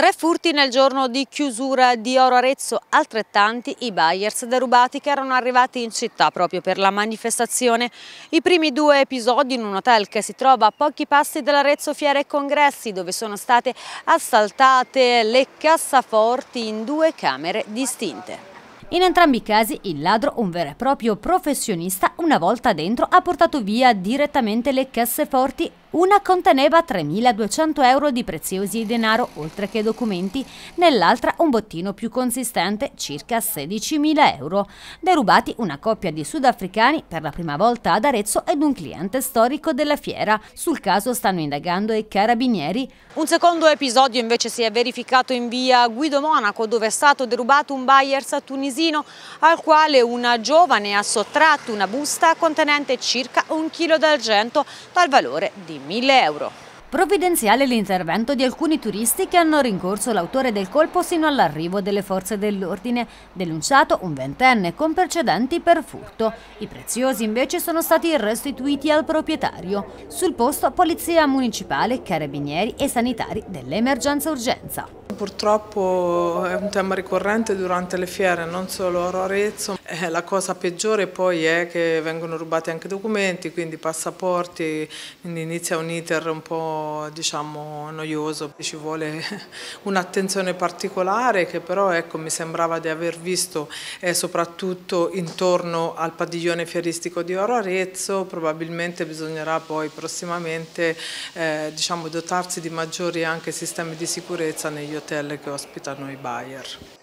Tre furti nel giorno di chiusura di Oro Arezzo, altrettanti i buyers derubati che erano arrivati in città proprio per la manifestazione. I primi due episodi in un hotel che si trova a pochi passi dall'Arezzo Fiere e Congressi dove sono state assaltate le cassaforti in due camere distinte. In entrambi i casi il ladro, un vero e proprio professionista, una volta dentro ha portato via direttamente le casseforti. Una conteneva 3.200 euro di preziosi denaro, oltre che documenti, nell'altra un bottino più consistente, circa 16.000 euro. Derubati una coppia di sudafricani per la prima volta ad Arezzo ed un cliente storico della fiera. Sul caso stanno indagando i carabinieri. Un secondo episodio invece si è verificato in via Guido Monaco, dove è stato derubato un buyers tunisino magazzino al quale una giovane ha sottratto una busta contenente circa un chilo d'argento dal valore di 1000 euro. Provvidenziale l'intervento di alcuni turisti che hanno rincorso l'autore del colpo sino all'arrivo delle forze dell'ordine, denunciato un ventenne con precedenti per furto. I preziosi invece sono stati restituiti al proprietario. Sul posto polizia municipale, carabinieri e sanitari dell'emergenza urgenza. Purtroppo è un tema ricorrente durante le fiere, non solo a Arezzo. Eh, la cosa peggiore poi è che vengono rubati anche documenti, quindi passaporti, quindi inizia un iter un po' diciamo noioso, ci vuole un'attenzione particolare che però ecco, mi sembrava di aver visto eh, soprattutto intorno al padiglione fieristico di Oro Arezzo, probabilmente bisognerà poi prossimamente eh, diciamo, dotarsi di maggiori anche sistemi di sicurezza negli hotel che ospitano i buyer.